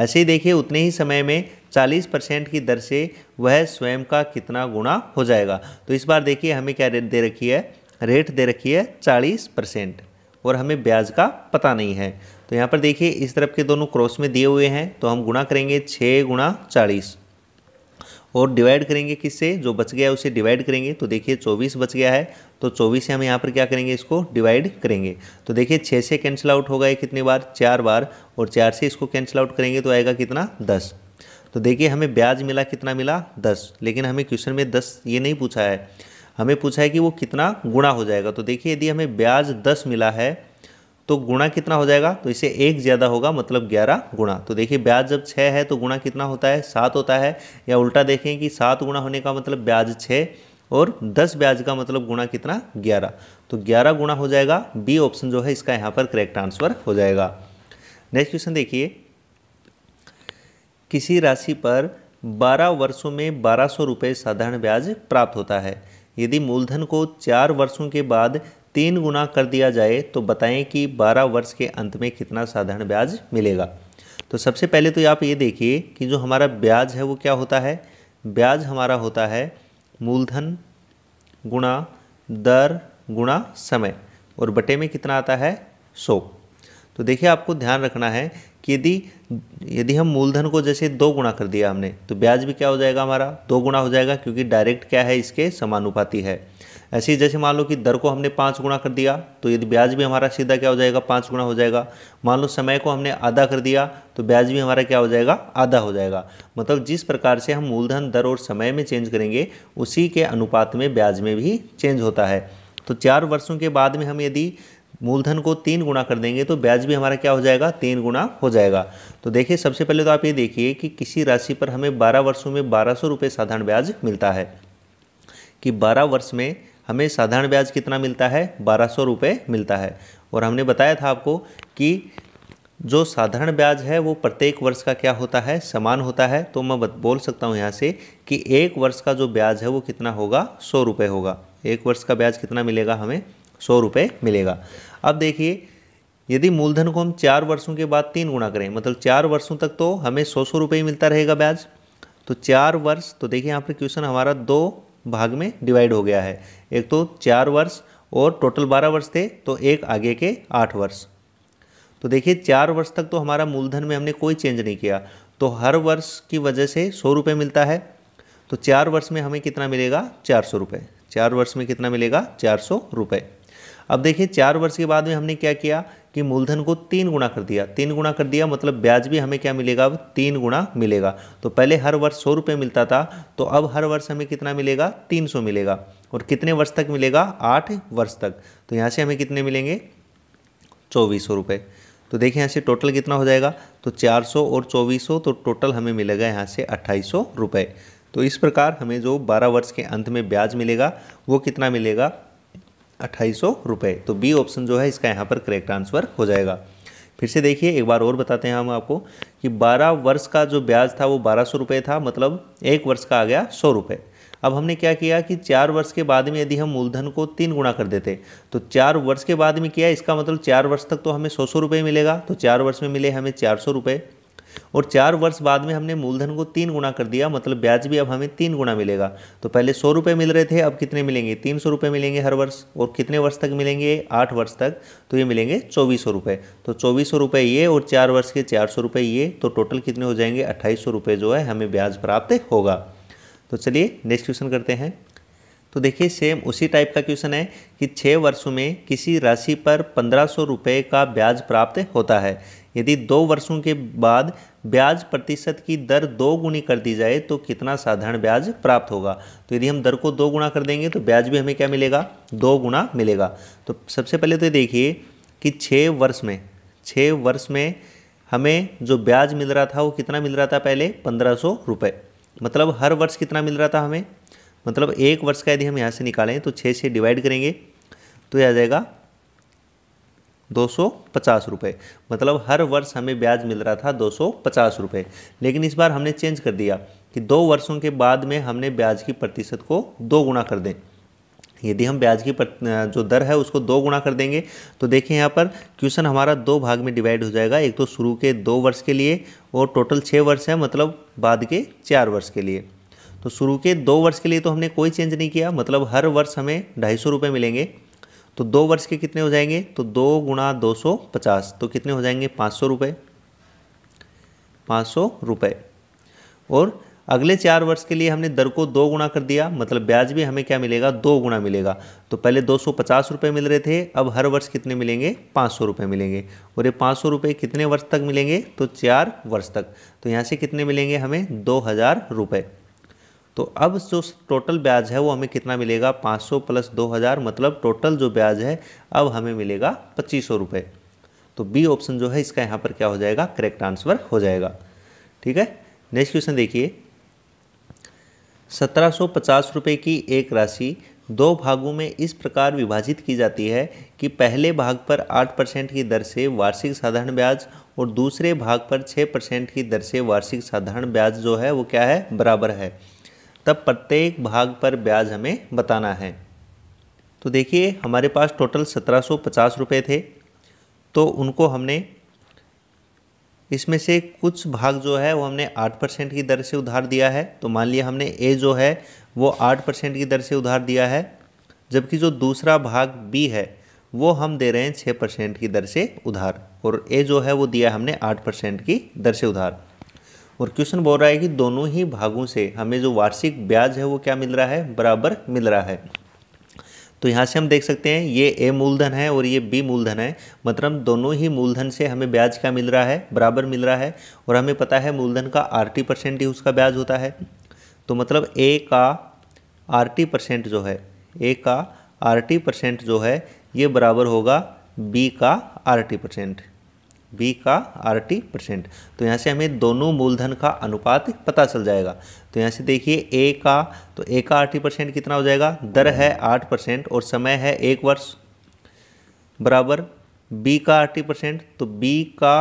ऐसे ही देखिए उतने ही समय में चालीस परसेंट की दर से वह स्वयं का कितना गुणा हो जाएगा तो इस बार देखिए हमें क्या रेट दे रखी है रेट दे रखी है चालीस परसेंट और हमें ब्याज का पता नहीं है तो यहाँ पर देखिए इस तरफ के दोनों क्रॉस में दिए हुए हैं तो हम गुणा करेंगे छः गुणा चालीस और डिवाइड करेंगे किससे जो बच गया उसे डिवाइड करेंगे तो देखिए चौबीस बच गया है तो चौबीस से हम यहाँ पर क्या करेंगे इसको डिवाइड करेंगे तो देखिए छः से कैंसिल आउट होगा ये कितनी बार चार बार और चार से इसको कैंसिल आउट करेंगे तो आएगा कितना दस तो देखिए हमें ब्याज मिला कितना मिला दस लेकिन हमें क्वेश्चन में दस ये नहीं पूछा है हमें पूछा है कि वो कितना गुणा हो जाएगा तो देखिए यदि हमें ब्याज दस मिला है तो गुणा कितना हो जाएगा तो इसे एक ज़्यादा होगा मतलब ग्यारह गुणा तो देखिए ब्याज जब छः है तो गुणा कितना होता है सात होता है या उल्टा देखें कि सात गुणा होने का मतलब ब्याज छः और दस ब्याज का मतलब गुणा कितना ग्यारह तो ग्यारह गुणा हो जाएगा बी ऑप्शन जो है इसका यहाँ पर करेक्ट आंसर हो जाएगा नेक्स्ट क्वेश्चन देखिए किसी राशि पर 12 वर्षों में बारह सौ साधारण ब्याज प्राप्त होता है यदि मूलधन को चार वर्षों के बाद तीन गुना कर दिया जाए तो बताएं कि बारह वर्ष के अंत में कितना साधारण ब्याज मिलेगा तो सबसे पहले तो आप ये देखिए कि जो हमारा ब्याज है वो क्या होता है ब्याज हमारा होता है मूलधन गुणा दर गुणा समय और बटे में कितना आता है सौ तो देखिए आपको ध्यान रखना है कि यदि यदि हम मूलधन को जैसे दो गुणा कर दिया हमने तो ब्याज भी क्या हो जाएगा हमारा दो गुणा हो जाएगा क्योंकि डायरेक्ट क्या है इसके समानुपाती है ऐसे ही जैसे मान लो कि दर को हमने पाँच गुणा कर दिया तो यदि ब्याज भी हमारा सीधा क्या हो जाएगा पाँच गुणा हो जाएगा मान लो समय को हमने आधा कर दिया तो ब्याज भी हमारा क्या हो जाएगा आधा हो जाएगा मतलब जिस प्रकार से हम मूलधन दर और समय में चेंज करेंगे उसी के अनुपात में ब्याज में भी चेंज होता है तो चार वर्षों के बाद में हम यदि मूलधन को तीन गुणा कर देंगे तो ब्याज भी हमारा क्या हो जाएगा तीन गुणा हो जाएगा तो देखिए सबसे पहले तो आप ये देखिए कि किसी राशि पर हमें बारह वर्षों में बारह सौ रुपये साधारण ब्याज मिलता है कि बारह वर्ष में हमें साधारण ब्याज कितना मिलता है बारह सौ रुपये मिलता है और हमने बताया था आपको कि जो साधारण ब्याज है वो प्रत्येक वर्ष का क्या होता है समान होता है तो मैं बोल सकता हूँ यहाँ से कि एक वर्ष का जो ब्याज है वो कितना होगा सौ रुपये होगा एक वर्ष का ब्याज कितना मिलेगा हमें सौ रुपये मिलेगा अब देखिए यदि मूलधन को हम चार वर्षों के बाद तीन गुणा करें मतलब चार वर्षों तक तो हमें सौ सौ रुपये ही मिलता रहेगा ब्याज तो चार वर्ष तो देखिए यहाँ पर क्वेश्चन हमारा दो भाग में डिवाइड हो गया है एक तो चार वर्ष और टोटल बारह वर्ष थे तो एक आगे के आठ वर्ष तो देखिए चार वर्ष तक तो हमारा मूलधन में हमने कोई चेंज नहीं किया तो हर वर्ष की वजह से सौ रुपये मिलता है तो चार वर्ष में हमें कितना मिलेगा चार सौ रुपये चार वर्ष में कितना मिलेगा चार सौ रुपये अब देखिए चार वर्ष के बाद में हमने क्या किया कि मूलधन को तीन गुणा कर दिया तीन गुणा कर दिया मतलब ब्याज भी हमें क्या मिलेगा अब तीन गुणा मिलेगा तो पहले हर वर्ष सौ रुपये मिलता था तो अब हर वर्ष हमें कितना मिलेगा तीन सौ मिलेगा और कितने वर्ष तक मिलेगा आठ वर्ष तक तो यहाँ से हमें कितने मिलेंगे चौबीस सौ रुपये तो देखिए यहाँ से टोटल कितना हो जाएगा तो सौ और सौ तो टोटल हमें मिलेगा यहाँ से अट्ठाईस सौ रुपये तो इस प्रकार हमें जो 12 वर्ष के अंत में ब्याज मिलेगा वो कितना मिलेगा अट्ठाईस रुपये तो बी ऑप्शन जो है इसका यहाँ पर करेक्ट आंसर हो जाएगा फिर से देखिए एक बार और बताते हैं हम आपको कि 12 वर्ष का जो ब्याज था वो बारह सौ रुपये था मतलब एक वर्ष का आ गया सौ रुपये अब हमने क्या किया कि चार वर्ष के बाद में यदि हम मूलधन को तीन गुणा कर देते तो चार वर्ष के बाद में किया इसका मतलब चार वर्ष तक तो हमें सौ सौ रुपये मिलेगा तो चार वर्ष में मिले हमें चार सौ रुपये और चार वर्ष बाद में हमने मूलधन को तीन गुना कर दिया मतलब ब्याज भी अब हमें तीन गुना मिलेगा तो पहले सौ रुपये मिल रहे थे अब कितने मिलेंगे तीन सौ रुपये मिलेंगे हर वर्ष और कितने वर्ष तक मिलेंगे आठ वर्ष तक तो ये मिलेंगे चौबीस सौ रुपये तो चौबीस सौ रुपये ये और चार वर्ष के चार सौ रुपये ये तो टोटल कितने हो जाएंगे अट्ठाईस सौ रुपये जो है हमें ब्याज प्राप्त होगा तो चलिए नेक्स्ट क्वेश्चन करते हैं तो देखिए सेम उसी टाइप का क्वेश्चन है कि छः वर्षों में किसी राशि पर पंद्रह सौ रुपये का ब्याज प्राप्त होता है यदि दो वर्षों के बाद ब्याज प्रतिशत की दर दो गुणी कर दी जाए तो कितना साधारण ब्याज प्राप्त होगा तो यदि हम दर को दो गुणा कर देंगे तो ब्याज भी हमें क्या मिलेगा दो गुणा मिलेगा तो सबसे पहले तो देखिए कि छः वर्ष में छः वर्ष में हमें जो ब्याज मिल रहा था वो कितना मिल रहा था पहले पंद्रह सौ रुपये मतलब हर वर्ष कितना मिल रहा था हमें मतलब एक वर्ष का यदि हम यहाँ से निकालें तो छः से डिवाइड करेंगे तो यह आ जाएगा दो सौ पचास रुपये मतलब हर वर्ष हमें ब्याज मिल रहा था दो सौ पचास रुपये लेकिन इस बार हमने चेंज कर दिया कि दो वर्षों के बाद में हमने ब्याज की प्रतिशत को दो गुना कर दें यदि हम ब्याज की जो दर है उसको दो गुना कर देंगे तो देखिए यहाँ पर क्वेश्चन हमारा दो भाग में डिवाइड हो जाएगा एक तो शुरू के दो वर्ष के लिए और टोटल छः वर्ष है मतलब बाद के चार वर्ष के लिए तो शुरू के दो वर्ष के लिए तो हमने कोई चेंज नहीं किया मतलब हर वर्ष हमें ढाई सौ रुपये मिलेंगे तो दो वर्ष के कितने हो जाएंगे तो दो गुणा दो सौ पचास तो कितने हो जाएंगे पाँच सौ रुपये पाँच सौ रुपये और अगले चार वर्ष के लिए हमने दर को दो गुणा कर दिया मतलब ब्याज भी हमें क्या मिलेगा दो गुणा मिलेगा तो पहले दो सौ पचास रुपये मिल रहे थे अब हर वर्ष कितने मिलेंगे पाँच सौ रुपये मिलेंगे और ये पाँच सौ रुपये कितने वर्ष तक मिलेंगे तो चार वर्ष तक तो यहाँ से कितने मिलेंगे हमें दो हज़ार रुपये तो अब जो टोटल ब्याज है वो हमें कितना मिलेगा 500 प्लस 2000 मतलब टोटल जो ब्याज है अब हमें मिलेगा पच्चीस सौ रुपये तो बी ऑप्शन जो है इसका यहाँ पर क्या हो जाएगा करेक्ट आंसर हो जाएगा ठीक है नेक्स्ट क्वेश्चन देखिए सत्रह सौ पचास रुपये की एक राशि दो भागों में इस प्रकार विभाजित की जाती है कि पहले भाग पर आठ परसेंट की दर से वार्षिक साधारण ब्याज और दूसरे भाग पर छः परसेंट की दर से वार्षिक साधारण ब्याज जो है वो क्या है बराबर है तब प्रत्येक भाग पर ब्याज हमें बताना है तो देखिए हमारे पास टोटल सत्रह सौ पचास रुपये थे तो उनको हमने इसमें से कुछ भाग जो है वो हमने आठ परसेंट की दर से उधार दिया है तो मान लिया हमने ए जो है वो आठ परसेंट की दर से उधार दिया है जबकि जो दूसरा भाग बी है वो हम दे रहे हैं छः परसेंट की दर से उधार और ए जो है वो दिया हमने आठ परसेंट की दर से उधार और क्वेश्चन बोल रहा है कि दोनों ही भागों से हमें जो वार्षिक ब्याज है वो क्या मिल रहा है बराबर मिल रहा है तो यहाँ से हम देख सकते हैं ये ए मूलधन है और ये बी मूलधन है मतलब दोनों ही मूलधन से हमें ब्याज क्या मिल रहा है बराबर मिल रहा है और हमें पता है मूलधन का आर टी परसेंट ही उसका ब्याज होता है तो मतलब ए का आर टी परसेंट जो है ए का आर टी परसेंट जो है ये बराबर होगा बी का आर टी परसेंट बी का आर टी परसेंट तो यहाँ से हमें दोनों मूलधन का अनुपात पता चल जाएगा तो यहाँ से देखिए ए का तो ए का आर टी परसेंट कितना हो जाएगा दर है आठ परसेंट और समय है एक वर्ष बराबर बी का आर टी परसेंट तो बी का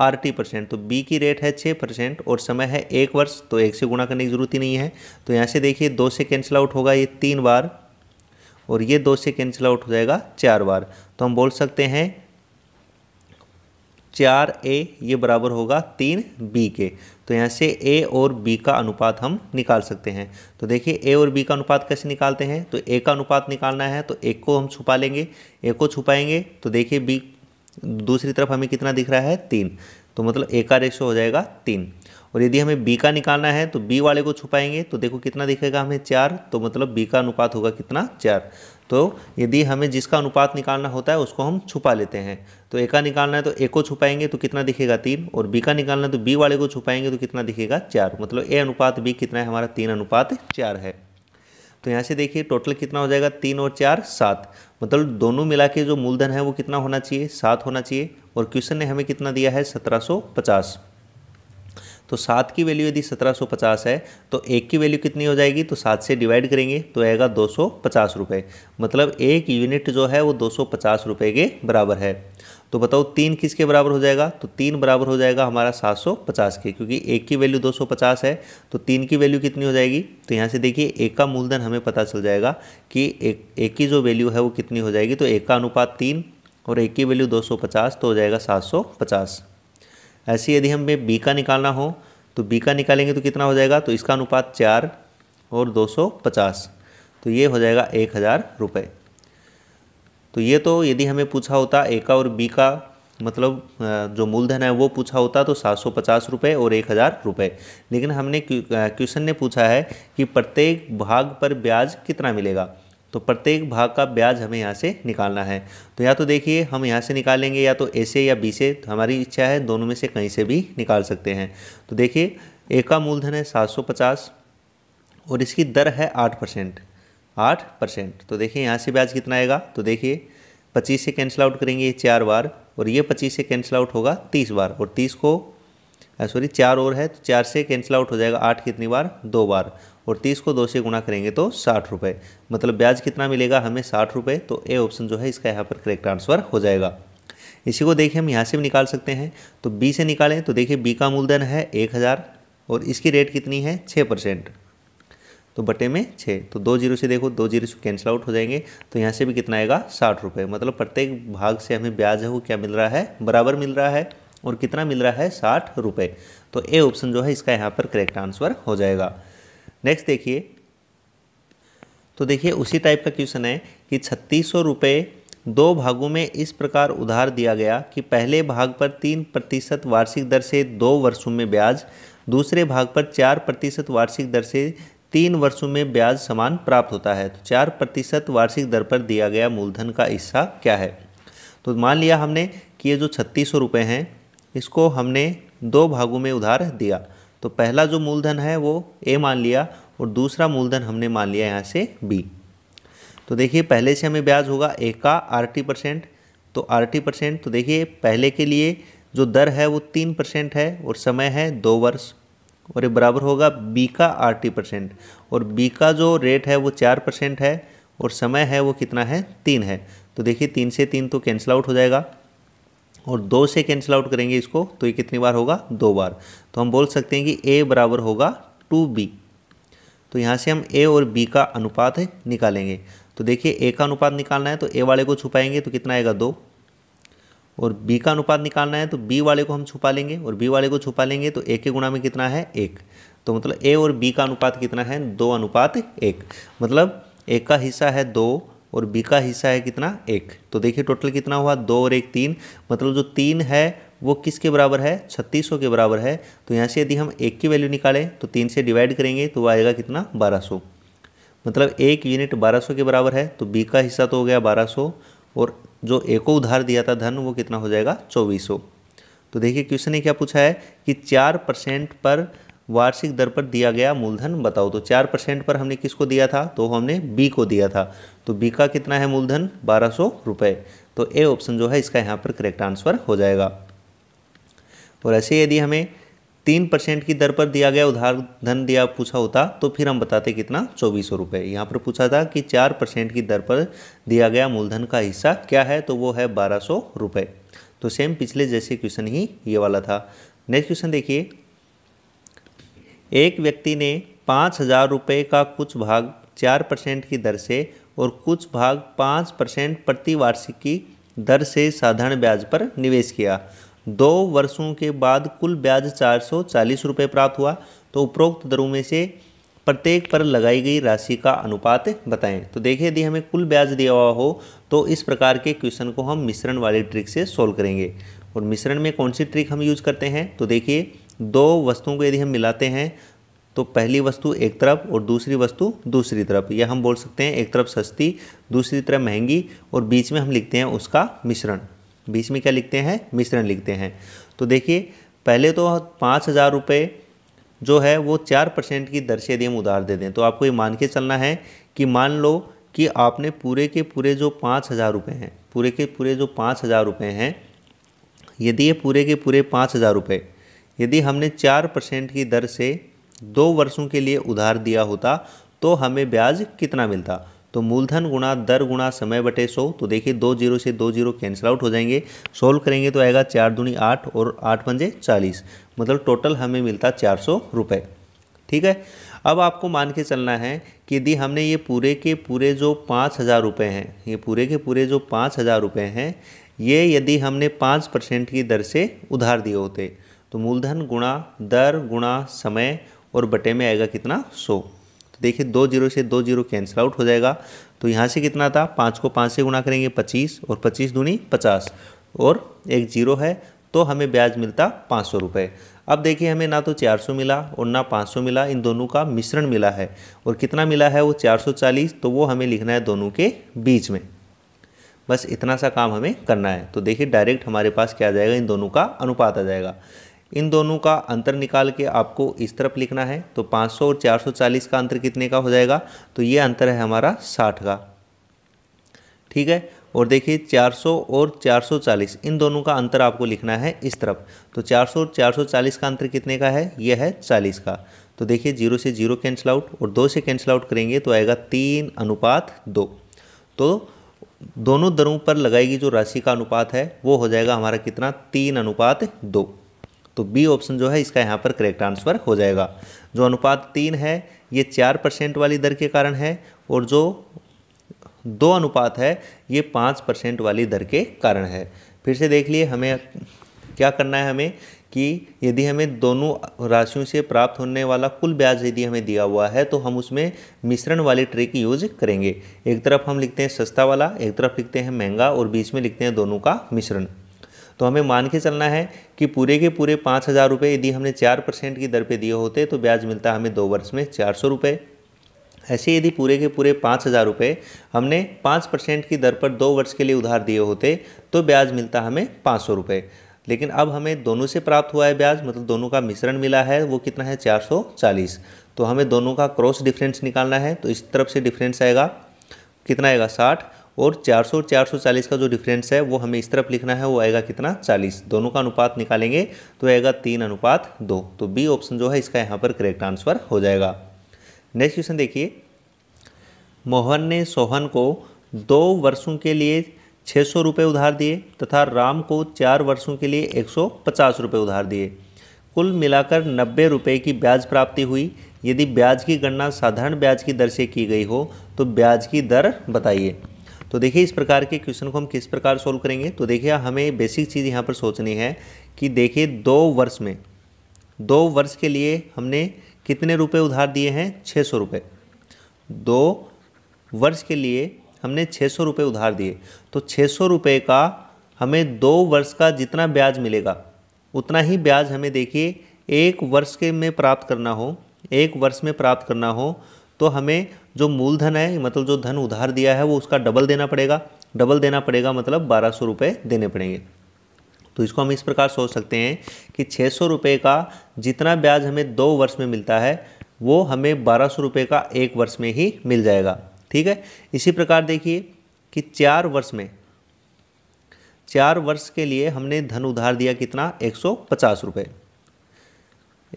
आर टी परसेंट तो बी की रेट है छः परसेंट और समय है एक वर्ष तो एक से गुणा करने की ज़रूरत ही नहीं है तो यहाँ से देखिए दो से कैंसिल आउट होगा ये तीन बार और ये दो से कैंसिल आउट हो जाएगा चार बार तो हम बोल सकते हैं चार ए ये बराबर होगा तीन बी के तो यहाँ से ए और बी का अनुपात हम निकाल सकते हैं तो देखिए ए और बी का अनुपात कैसे निकालते हैं तो ए का अनुपात निकालना है तो एक को हम छुपा लेंगे एक को छुपाएंगे तो देखिए बी दूसरी तरफ हमें कितना दिख रहा है तीन तो मतलब ए का रेशो हो जाएगा तीन और यदि हमें बी का निकालना है तो बी वाले को छुपाएंगे तो देखो कितना दिखेगा हमें चार तो मतलब बी का अनुपात होगा कितना चार तो यदि हमें जिसका अनुपात निकालना होता है उसको हम छुपा लेते हैं तो ए का निकालना है तो ए को छुपाएंगे तो कितना दिखेगा तीन और बी का निकालना है तो बी वाले को छुपाएंगे तो कितना दिखेगा चार मतलब ए अनुपात बी कितना है हमारा तीन अनुपात चार है तो यहाँ से देखिए टोटल कितना हो जाएगा तीन और चार सात मतलब दोनों मिला के जो मूलधन है वो कितना होना चाहिए सात होना चाहिए और क्वेश्चन ने हमें कितना दिया है सत्रह सौ पचास तो सात की वैल्यू यदि सत्रह सौ पचास है तो एक की वैल्यू कितनी हो जाएगी तो सात से डिवाइड करेंगे तो आएगा दो सौ पचास रुपये मतलब एक यूनिट जो है वो दो सौ पचास रुपये के बराबर है तो बताओ तीन किसके बराबर हो जाएगा तो तीन बराबर हो जाएगा हमारा सात सौ पचास के क्योंकि एक की वैल्यू दो सौ पचास है तो तीन की वैल्यू कितनी हो जाएगी तो यहाँ से देखिए एक का मूलधन हमें पता चल जाएगा कि एक एक की जो वैल्यू है वो कितनी हो जाएगी तो एक का अनुपात तीन और एक की वैल्यू दो सौ पचास तो हो जाएगा सात सौ पचास ऐसे यदि हमें बी का निकालना हो तो बी का निकालेंगे तो कितना हो जाएगा तो इसका अनुपात चार और दो सौ पचास तो ये हो जाएगा एक हज़ार रुपये तो ये तो यदि हमें पूछा होता ए का और बी का मतलब जो मूलधन है वो पूछा होता तो सात सौ पचास रुपये और एक हज़ार रुपये लेकिन हमने क्वेश्चन ने पूछा है कि प्रत्येक भाग पर ब्याज कितना मिलेगा तो प्रत्येक भाग का ब्याज हमें यहाँ से निकालना है तो या तो देखिए हम यहाँ से निकालेंगे या तो ए से या बी से तो हमारी इच्छा है दोनों में से कहीं से भी निकाल सकते हैं तो देखिए ए का मूलधन है सात सौ पचास और इसकी दर है आठ परसेंट आठ परसेंट तो देखिए यहाँ से ब्याज कितना आएगा तो देखिए पच्चीस से कैंसिल आउट करेंगे चार बार और ये पच्चीस से कैंसिल आउट होगा तीस बार और तीस को सॉरी चार और है तो चार से कैंसिल आउट हो जाएगा आठ कितनी बार दो बार और तीस को दो से गुणा करेंगे तो साठ रुपये मतलब ब्याज कितना मिलेगा हमें साठ रुपये तो ए ऑप्शन जो है इसका यहाँ पर करेक्ट आंसर हो जाएगा इसी को देखिए हम यहाँ से भी निकाल सकते हैं तो बी से निकालें तो देखिए बी का मूलधन है एक हज़ार और इसकी रेट कितनी है छः परसेंट तो बटे में छः तो दो जीरो से देखो दो जीरो से कैंसिल आउट हो जाएंगे तो यहाँ से भी कितना आएगा साठ रुपये मतलब प्रत्येक भाग से हमें ब्याज है वो क्या मिल रहा है बराबर मिल रहा है और कितना मिल रहा है साठ रुपये तो ए ऑप्शन जो है इसका यहाँ पर करेक्ट आंसर हो जाएगा नेक्स्ट देखिए तो देखिए उसी टाइप का क्वेश्चन है कि छत्तीस सौ रुपये दो भागों में इस प्रकार उधार दिया गया कि पहले भाग पर तीन प्रतिशत वार्षिक दर से दो वर्षों में ब्याज दूसरे भाग पर चार प्रतिशत वार्षिक दर से तीन वर्षों में ब्याज समान प्राप्त होता है तो चार प्रतिशत वार्षिक दर पर दिया गया मूलधन का हिस्सा क्या है तो मान लिया हमने कि ये जो छत्तीस सौ रुपये हैं इसको हमने दो भागों में उधार दिया तो पहला जो मूलधन है वो ए मान लिया और दूसरा मूलधन हमने मान लिया यहाँ से बी तो देखिए पहले से हमें ब्याज होगा ए का आर टी परसेंट तो आर टी परसेंट तो देखिए पहले के लिए जो दर है वो तीन परसेंट है और समय है दो वर्ष और ये बराबर होगा बी का आर टी परसेंट और बी का जो रेट है वो चार परसेंट है और समय है वो कितना है तीन है तो देखिए तीन से तीन तो कैंसिल आउट हो जाएगा और दो से कैंसिल आउट करेंगे इसको तो ये कितनी बार होगा दो बार तो हम बोल सकते हैं कि ए बराबर होगा टू बी तो यहाँ से हम ए और बी का अनुपात निकालेंगे तो देखिए ए का अनुपात निकालना है तो ए वाले को छुपाएंगे तो कितना आएगा दो और बी का अनुपात निकालना है तो बी वाले को हम छुपा लेंगे और बी वाले को छुपा लेंगे तो ए के गुणा में कितना है एक तो मतलब ए और बी का अनुपात कितना है दो अनुपात एक मतलब एक का हिस्सा है दो और बी का हिस्सा है कितना एक तो देखिए टोटल कितना हुआ दो और एक तीन मतलब जो तीन है वो किसके बराबर है छत्तीस के बराबर है तो यहाँ से यदि हम एक की वैल्यू निकालें तो तीन से डिवाइड करेंगे तो वह आएगा कितना बारह सौ मतलब एक यूनिट बारह सौ के बराबर है तो बी का हिस्सा तो हो गया बारह सौ और जो ए को उधार दिया था धन वो कितना हो जाएगा चौबीस सौ तो देखिए क्वेश्चन ने क्या पूछा है कि चार परसेंट पर वार्षिक दर पर दिया गया मूलधन बताओ तो चार परसेंट पर हमने किसको दिया था तो हमने बी को दिया था तो बी का कितना है मूलधन बारह सौ रुपये तो ए ऑप्शन जो है इसका यहाँ पर करेक्ट आंसर हो जाएगा और ऐसे यदि हमें तीन परसेंट की दर पर दिया गया उधार धन दिया पूछा होता तो फिर हम बताते कितना चौबीस सौ रुपये यहाँ पर पूछा था कि चार परसेंट की दर पर दिया गया मूलधन का हिस्सा क्या है तो वो है बारह सौ रुपये तो सेम पिछले जैसे क्वेश्चन ही ये वाला था नेक्स्ट क्वेश्चन देखिए एक व्यक्ति ने पाँच हजार रुपये का कुछ भाग चार परसेंट की दर से और कुछ भाग पाँच परसेंट प्रतिवार्षिक की दर से साधारण ब्याज पर निवेश किया दो वर्षों के बाद कुल ब्याज चार सौ चालीस रुपये प्राप्त हुआ तो उपरोक्त दरों में से प्रत्येक पर लगाई गई राशि का अनुपात बताएं तो देखिए यदि हमें कुल ब्याज दिया हुआ हो तो इस प्रकार के क्वेश्चन को हम मिश्रण वाले ट्रिक से सोल्व करेंगे और मिश्रण में कौन सी ट्रिक हम यूज करते हैं तो देखिए दो वस्तुओं को यदि हम मिलाते हैं तो पहली वस्तु एक तरफ और दूसरी वस्तु दूसरी तरफ यह हम बोल सकते हैं एक तरफ सस्ती दूसरी तरफ महंगी और बीच में हम लिखते हैं उसका मिश्रण बीच में क्या लिखते हैं मिश्रण लिखते हैं तो देखिए पहले तो पाँच हज़ार रुपये जो है वो चार परसेंट की दर से यदि हम उधार दे दें तो आपको ये मान के चलना है कि मान लो कि आपने पूरे के पूरे जो पाँच हज़ार रुपये हैं पूरे के पूरे जो पाँच हज़ार रुपये हैं यदि ये पूरे के पूरे पाँच हज़ार रुपये यदि हमने चार परसेंट की दर से दो वर्षों के लिए उधार दिया होता तो हमें ब्याज कितना मिलता तो मूलधन गुणा दर गुणा समय बटे सौ तो देखिए दो जीरो से दो जीरो कैंसिल आउट हो जाएंगे सोल्व करेंगे तो आएगा चार दूनी आठ और आठ पंजे चालीस मतलब टोटल हमें मिलता चार सौ रुपये ठीक है अब आपको मान के चलना है कि यदि हमने ये पूरे के पूरे जो पाँच हज़ार रुपये हैं ये पूरे के पूरे जो पाँच हज़ार रुपये हैं ये यदि हमने पाँच परसेंट की दर से उधार दिए होते तो मूलधन गुणा दर गुणा समय और बटे में आएगा कितना सौ तो देखिए दो जीरो से दो जीरो कैंसिल आउट हो जाएगा तो यहाँ से कितना था पाँच को पाँच से गुणा करेंगे पच्चीस और पच्चीस दूनी पचास और एक जीरो है तो हमें ब्याज मिलता पाँच सौ रुपये अब देखिए हमें ना तो चार सौ मिला और ना पाँच सौ मिला इन दोनों का मिश्रण मिला है और कितना मिला है वो चार सौ चालीस तो वो हमें लिखना है दोनों के बीच में बस इतना सा काम हमें करना है तो देखिए डायरेक्ट हमारे पास क्या आ जाएगा इन दोनों का अनुपात आ जाएगा इन दोनों का अंतर निकाल के आपको इस तरफ लिखना है तो 500 और 440 का अंतर कितने का हो जाएगा तो ये अंतर है हमारा 60 का ठीक है और देखिए 400 और 440 इन दोनों का अंतर आपको लिखना है इस तरफ तो 400 और 440 का अंतर कितने का है यह है 40 का तो देखिए जीरो से जीरो कैंसिल आउट और दो से कैंसिल आउट करेंगे तो आएगा तीन अनुपात दो तो दोनों दरों पर लगाएगी जो राशि का अनुपात है वो हो जाएगा हमारा कितना तीन अनुपात दो तो बी ऑप्शन जो है इसका यहाँ पर करेक्ट आंसर हो जाएगा जो अनुपात तीन है ये चार परसेंट वाली दर के कारण है और जो दो अनुपात है ये पाँच परसेंट वाली दर के कारण है फिर से देख लिए हमें क्या करना है हमें कि यदि हमें दोनों राशियों से प्राप्त होने वाला कुल ब्याज यदि हमें दिया हुआ है तो हम उसमें मिश्रण वाली ट्रे की यूज करेंगे एक तरफ हम लिखते हैं सस्ता वाला एक तरफ लिखते हैं महंगा और बीच में लिखते हैं दोनों का मिश्रण तो हमें मान के चलना है कि पूरे के पूरे पाँच हज़ार रुपये यदि हमने चार परसेंट की दर पे दिए होते तो ब्याज मिलता हमें दो वर्ष में चार सौ रुपये ऐसे यदि पूरे के पूरे पाँच हज़ार रुपये हमने पाँच परसेंट की दर पर दो वर्ष के लिए उधार दिए होते तो ब्याज मिलता हमें पाँच सौ रुपये लेकिन अब हमें दोनों से प्राप्त हुआ है ब्याज मतलब दोनों का मिश्रण मिला है वो कितना है चार सौ चालीस तो हमें दोनों का क्रॉस डिफरेंस निकालना है तो इस तरफ से डिफरेंस आएगा कितना आएगा साठ और 400 440 का जो डिफरेंस है वो हमें इस तरफ लिखना है वो आएगा कितना 40 दोनों का अनुपात निकालेंगे तो आएगा तीन अनुपात दो तो बी ऑप्शन जो है इसका यहाँ पर करेक्ट आंसर हो जाएगा नेक्स्ट क्वेश्चन देखिए मोहन ने सोहन को दो वर्षों के लिए छः सौ रुपये उधार दिए तथा राम को चार वर्षों के लिए एक सौ पचास रुपये उधार दिए कुल मिलाकर नब्बे रुपये की ब्याज प्राप्ति हुई यदि ब्याज की गणना साधारण ब्याज की दर से की गई हो तो ब्याज की दर बताइए तो देखिए इस प्रकार के क्वेश्चन को हम किस प्रकार सोल्व करेंगे तो देखिए हमें बेसिक चीज़ यहाँ पर सोचनी है कि देखिए दो वर्ष में दो वर्ष के लिए हमने कितने रुपए उधार दिए हैं छः सौ रुपये दो वर्ष के लिए हमने छः सौ रुपये उधार दिए तो छः सौ रुपये का हमें दो वर्ष का जितना ब्याज मिलेगा उतना ही ब्याज हमें देखिए एक वर्ष के में प्राप्त करना हो एक वर्ष में प्राप्त करना हो तो हमें जो मूलधन है मतलब जो धन उधार दिया है वो उसका डबल देना पड़ेगा डबल देना पड़ेगा मतलब बारह सौ रुपये देने पड़ेंगे तो इसको हम इस प्रकार सोच सकते हैं कि छः सौ रुपये का जितना ब्याज हमें दो वर्ष में मिलता है वो हमें बारह सौ रुपये का एक वर्ष में ही मिल जाएगा ठीक है इसी प्रकार देखिए कि चार वर्ष में चार वर्ष के लिए हमने धन उधार दिया कितना एक सौ पचास रुपये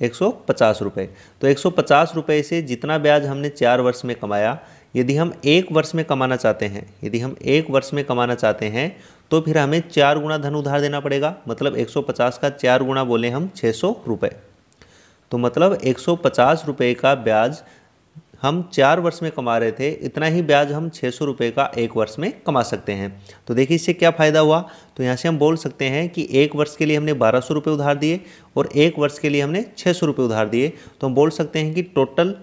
एक सौ पचास रुपये तो एक सौ पचास रुपये से जितना ब्याज हमने चार वर्ष में कमाया यदि हम एक वर्ष में कमाना चाहते हैं यदि हम एक वर्ष में कमाना चाहते हैं तो फिर हमें चार गुना धन उधार देना पड़ेगा मतलब एक सौ पचास का चार गुना बोले हम छः सौ रुपये तो मतलब एक सौ पचास रुपये का ब्याज हम चार वर्ष में कमा रहे थे इतना ही ब्याज हम छः सौ रुपये का एक वर्ष में कमा सकते हैं तो देखिए इससे क्या फ़ायदा हुआ तो यहाँ से हम बोल सकते हैं कि एक वर्ष के लिए हमने बारह सौ रुपये उधार दिए और एक वर्ष के लिए हमने छः सौ रुपये उधार दिए तो हम बोल सकते हैं कि टोटल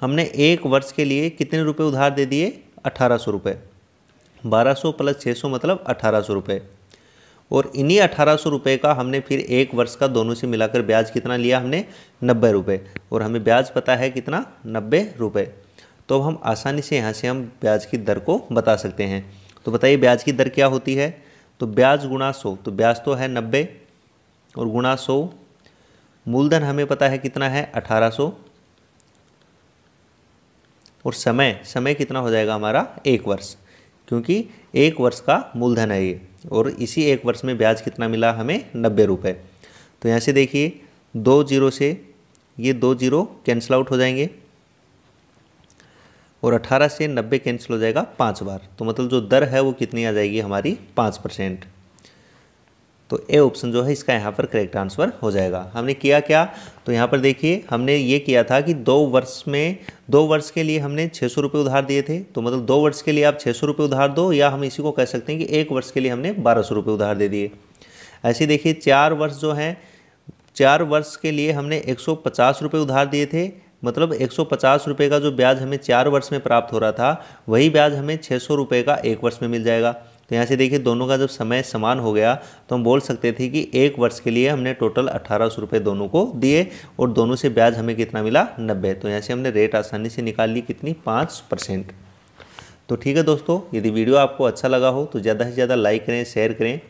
हमने एक वर्ष के लिए कितने रुपये उधार दे दिए अठारह सौ रुपये बारह सौ प्लस छः सौ मतलब अठारह सौ रुपये और इन्हीं अठारह सौ रुपये का हमने फिर एक वर्ष का दोनों से मिलाकर ब्याज कितना लिया हमने नब्बे रुपये और हमें ब्याज पता है कितना नब्बे रुपये तो हम आसानी से यहाँ से हम ब्याज की दर को बता सकते हैं तो बताइए ब्याज की दर क्या होती है तो ब्याज गुणा सौ तो ब्याज तो है नब्बे और गुणा सौ मूलधन हमें पता है कितना है अठारह सौ और समय समय कितना हो जाएगा हमारा एक वर्ष क्योंकि एक वर्ष का मूलधन है ये और इसी एक वर्ष में ब्याज कितना मिला हमें नब्बे रुपये तो यहाँ से देखिए दो जीरो से ये दो जीरो कैंसिल आउट हो जाएंगे और अट्ठारह से नब्बे कैंसिल हो जाएगा पाँच बार तो मतलब जो दर है वो कितनी आ जाएगी हमारी पाँच परसेंट तो ए ऑप्शन जो है इसका यहाँ पर करेक्ट आंसर हो जाएगा हमने किया क्या तो यहाँ पर देखिए हमने ये किया था कि दो वर्ष में दो वर्ष के लिए हमने छः सौ रुपये उधार दिए थे तो मतलब दो वर्ष के लिए आप छः सौ रुपये उधार दो या हम इसी को कह सकते हैं कि एक वर्ष के लिए हमने बारह सौ रुपये उधार दे दिए ऐसे देखिए चार वर्ष जो हैं चार वर्ष के लिए हमने एक सौ पचास रुपये उधार दिए थे मतलब एक सौ पचास रुपये का जो ब्याज हमें चार वर्ष में प्राप्त हो रहा था वही ब्याज हमें छः सौ रुपये का एक वर्ष में मिल जाएगा तो यहाँ से देखिए दोनों का जब समय समान हो गया तो हम बोल सकते थे कि एक वर्ष के लिए हमने टोटल अठारह सौ रुपये दोनों को दिए और दोनों से ब्याज हमें कितना मिला नब्बे तो यहाँ से हमने रेट आसानी से निकाल ली कितनी पाँच परसेंट तो ठीक है दोस्तों यदि वीडियो आपको अच्छा लगा हो तो ज़्यादा से ज़्यादा लाइक करें शेयर करें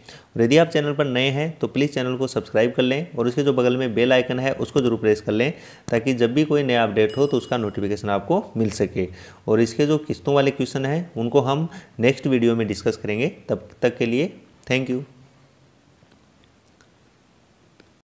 यदि आप चैनल पर नए हैं तो प्लीज़ चैनल को सब्सक्राइब कर लें और उसके जो बगल में बेल आइकन है उसको जरूर प्रेस कर लें ताकि जब भी कोई नया अपडेट हो तो उसका नोटिफिकेशन आपको मिल सके और इसके जो किस्तों वाले क्वेश्चन हैं उनको हम नेक्स्ट वीडियो में डिस्कस करेंगे तब तक के लिए थैंक यू